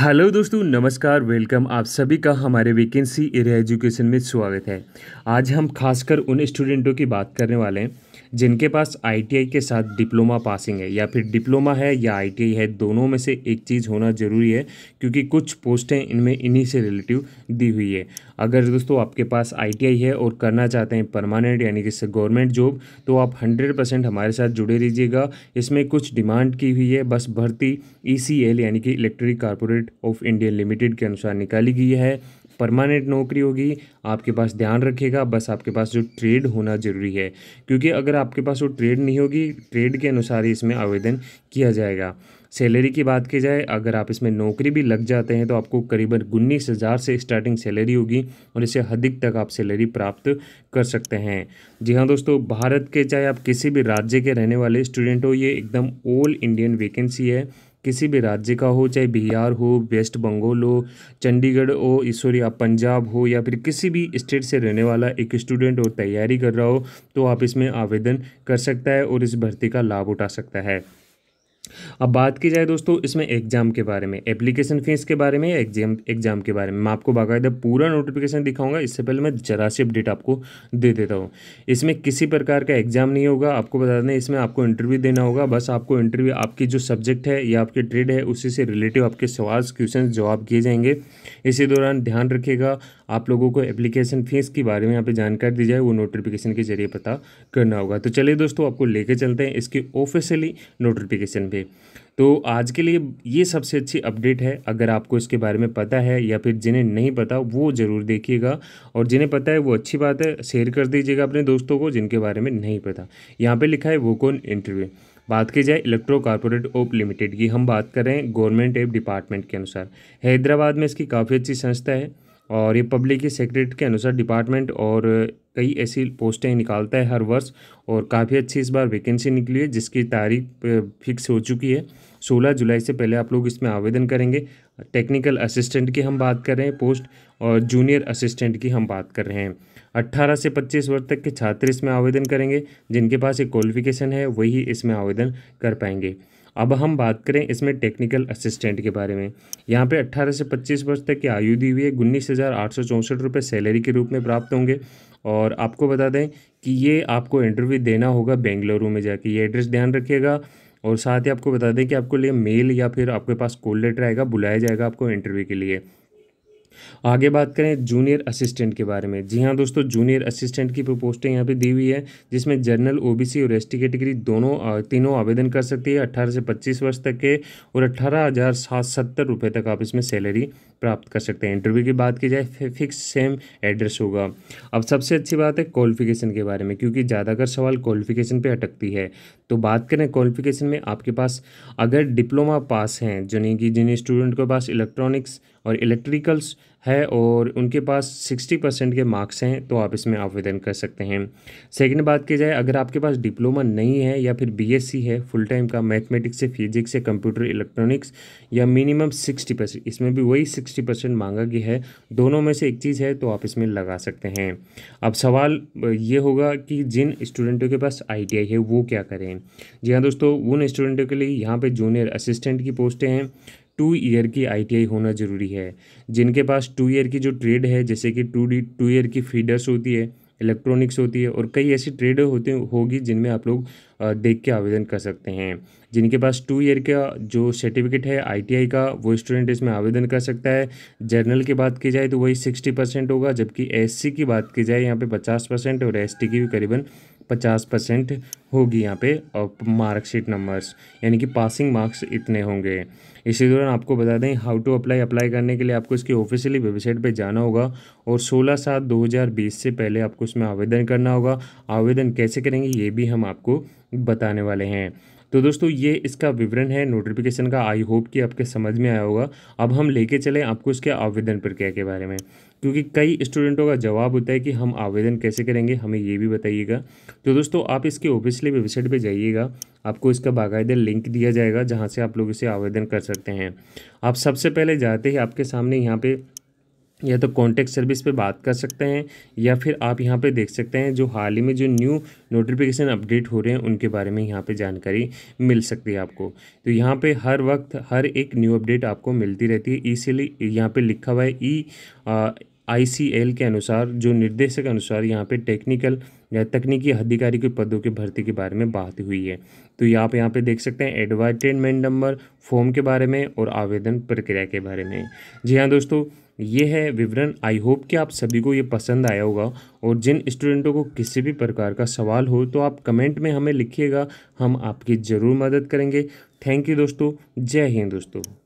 hello दोस्तों नमस्कार welcome आप सभी का हमारे वैकेंसी एरिया एजुकेशन में स्वागत है आज हम खासकर उन स्टूडेंटों की बात करने वाले हैं जिनके पास आईटीआई के साथ डिप्लोमा पासिंग है या फिर डिप्लोमा है या आईटीआई है दोनों में से एक चीज़ होना ज़रूरी है क्योंकि कुछ पोस्टें इनमें इन्हीं से रिलेटिव दी हुई है अगर दोस्तों आपके पास आईटीआई है और करना चाहते हैं परमानेंट यानी कि गवर्नमेंट जॉब तो आप हंड्रेड परसेंट हमारे साथ जुड़े रहिएगा इसमें कुछ डिमांड की हुई है बस भर्ती ई e यानी कि electric corporate of India limited के अनुसार निकाली गई है परमानेंट नौकरी होगी आपके पास ध्यान रखिएगा बस आपके पास जो ट्रेड होना ज़रूरी है क्योंकि अगर आपके पास वो ट्रेड नहीं होगी ट्रेड के अनुसार ही इसमें आवेदन किया जाएगा सैलरी की बात की जाए अगर आप इसमें नौकरी भी लग जाते हैं तो आपको करीबन उन्नीस हज़ार से स्टार्टिंग सैलरी होगी और इससे अधिक तक आप सैलरी प्राप्त कर सकते हैं जी हाँ दोस्तों भारत के चाहे आप किसी भी राज्य के रहने वाले स्टूडेंट हो ये एकदम ऑल इंडियन वैकेंसी है किसी भी राज्य का हो चाहे बिहार हो वेस्ट बंगाल हो चंडीगढ़ हो सॉरी आप पंजाब हो या फिर किसी भी स्टेट से रहने वाला एक स्टूडेंट और तैयारी कर रहा हो तो आप इसमें आवेदन कर सकता है और इस भर्ती का लाभ उठा सकता है अब बात की जाए दोस्तों इसमें एग्जाम के बारे में एप्लीकेशन फीस के बारे में या एग्जाम एग्जाम के बारे में मैं आपको बाकायदा पूरा नोटिफिकेशन दिखाऊंगा इससे पहले मैं जरा सी अपडेट आपको दे देता हूँ इसमें किसी प्रकार का एग्जाम नहीं होगा आपको बता दें इसमें आपको इंटरव्यू देना होगा बस आपको इंटरव्यू आपकी जो सब्जेक्ट है या आपकी ट्रेड है उसी से रिलेटिव आपके सवाल क्वेश्चन जवाब किए जाएंगे इसी दौरान ध्यान रखिएगा आप लोगों को एप्लीकेशन फीस के बारे में यहाँ पे जानकारी दी जाए वो नोटिफिकेशन के जरिए पता करना होगा तो चलिए दोस्तों आपको लेके चलते हैं इसकी ऑफिशियली नोटिफिकेशन पे तो आज के लिए ये सबसे अच्छी अपडेट है अगर आपको इसके बारे में पता है या फिर जिन्हें नहीं पता वो ज़रूर देखिएगा और जिन्हें पता है वो अच्छी बात है शेयर कर दीजिएगा अपने दोस्तों को जिनके बारे में नहीं पता यहाँ पे लिखा है वो कौन इंटरव्यू बात की जाए इलेक्ट्रो कॉरपोरेट ओप लिमिटेड की हम बात कर रहे हैं गवर्नमेंट एप डिपार्टमेंट के अनुसार हैदराबाद में इसकी काफ़ी अच्छी संस्था है और ये पब्लिक सेक्रेटरी के अनुसार डिपार्टमेंट और कई ऐसी पोस्टें निकालता है हर वर्ष और काफ़ी अच्छी इस बार वैकेंसी निकली है जिसकी तारीख फिक्स हो चुकी है 16 जुलाई से पहले आप लोग इसमें आवेदन करेंगे टेक्निकल असिस्टेंट की हम बात कर रहे हैं पोस्ट और जूनियर असिस्टेंट की हम बात कर रहे हैं 18 से 25 वर्ष तक के छात्र इसमें आवेदन करेंगे जिनके पास एक क्वालिफिकेशन है वही इसमें आवेदन कर पाएंगे अब हम बात करें इसमें टेक्निकल असिस्टेंट के बारे में यहाँ पे 18 से 25 वर्ष तक की आयु दी हुई है उन्नीस हज़ार आठ सौ चौंसठ रुपये सैलरी के रूप में प्राप्त होंगे और आपको बता दें कि ये आपको इंटरव्यू देना होगा बेंगलुरु में जाके ये एड्रेस ध्यान रखिएगा और साथ ही आपको बता दें कि आपको लिए मेल या फिर आपके पास कॉल लेटर आएगा बुलाया जाएगा आपको इंटरव्यू के लिए आगे बात करें जूनियर असिस्टेंट के बारे में जी हाँ दोस्तों जूनियर असिस्टेंट की पोस्टें यहाँ पे दी हुई है जिसमें जनरल ओबीसी और एसटी कैटेगरी दोनों तीनों आवेदन कर सकती है अट्ठारह से पच्चीस वर्ष तक के और अट्ठारह हज़ार सात सत्तर रुपये तक आप इसमें सैलरी प्राप्त कर सकते हैं इंटरव्यू की बात की जाए फिक्स सेम एड्रेस होगा अब सबसे अच्छी बात है क्वालिफिकेशन के बारे में क्योंकि ज़्यादातर सवाल क्वालिफिकेशन पे अटकती है तो बात करें क्वालिफिकेशन में आपके पास अगर डिप्लोमा पास हैं जिन्हें कि जिन स्टूडेंट के पास इलेक्ट्रॉनिक्स और इलेक्ट्रिकल्स है और उनके पास 60 परसेंट के मार्क्स हैं तो आप इसमें आवेदन कर सकते हैं सेकंड बात की जाए अगर आपके पास डिप्लोमा नहीं है या फिर बीएससी है फुल टाइम का मैथमेटिक्स से फिजिक्स से कंप्यूटर इलेक्ट्रॉनिक्स या मिनिमम 60 परसेंट इसमें भी वही 60 परसेंट मांगा गया है दोनों में से एक चीज़ है तो आप इसमें लगा सकते हैं अब सवाल ये होगा कि जिन स्टूडेंटों के पास आई है वो क्या करें जी हाँ दोस्तों उन स्टूडेंटों के लिए यहाँ पर जूनियर असिस्टेंट की पोस्टें हैं टू ईयर की आईटीआई होना ज़रूरी है जिनके पास टू ईयर की जो ट्रेड है जैसे कि टू डी टू ईयर की फीडर्स होती है इलेक्ट्रॉनिक्स होती है और कई ऐसी ट्रेड होते होगी जिनमें आप लोग देख के आवेदन कर सकते हैं जिनके पास टू ईयर का जो सर्टिफिकेट है आईटीआई का वो स्टूडेंट इसमें आवेदन कर सकता है जर्नल की बात की जाए तो वही सिक्सटी परसेंट होगा जबकि एससी की बात की जाए यहाँ पे पचास परसेंट और एसटी की भी करीबन पचास परसेंट होगी यहाँ पे और मार्कशीट नंबर्स यानी कि पासिंग मार्क्स इतने होंगे इसी दौरान आपको बता दें हाउ टू अप्लाई अप्लाई करने के लिए आपको इसकी ऑफिशियली वेबसाइट पे जाना होगा और 16 सात 2020 से पहले आपको इसमें आवेदन करना होगा आवेदन कैसे करेंगे ये भी हम आपको बताने वाले हैं तो दोस्तों ये इसका विवरण है नोटिफिकेशन का आई होप कि आपके समझ में आया होगा अब हम लेके चले आपको इसके आवेदन प्रक्रिया के बारे में क्योंकि कई स्टूडेंटों का जवाब होता है कि हम आवेदन कैसे करेंगे हमें ये भी बताइएगा तो दोस्तों आप इसके ऑफिशियली वेबसाइट पर जाइएगा आपको इसका बाकायदा लिंक दिया जाएगा जहाँ से आप लोग इसे आवेदन कर सकते हैं आप सबसे पहले जाते ही आपके सामने यहाँ पर या तो कॉन्टैक्ट सर्विस पे बात कर सकते हैं या फिर आप यहाँ पे देख सकते हैं जो हाल ही में जो न्यू नोटिफिकेशन अपडेट हो रहे हैं उनके बारे में यहाँ पे जानकारी मिल सकती है आपको तो यहाँ पे हर वक्त हर एक न्यू अपडेट आपको मिलती रहती है इसीलिए यहाँ पे लिखा हुआ है ई आई सी एल के अनुसार जो निर्देशक के अनुसार यहाँ पर टेक्निकल या तकनीकी अधिकारी के पदों के भर्ती के बारे में बात हुई है तो ये आप यहाँ पे देख सकते हैं एडवर्टेनमेंट नंबर फॉर्म के बारे में और आवेदन प्रक्रिया के बारे में जी हाँ दोस्तों ये है विवरण आई होप कि आप सभी को ये पसंद आया होगा और जिन स्टूडेंटों को किसी भी प्रकार का सवाल हो तो आप कमेंट में हमें लिखिएगा हम आपकी ज़रूर मदद करेंगे थैंक यू दोस्तों जय हिंद दोस्तों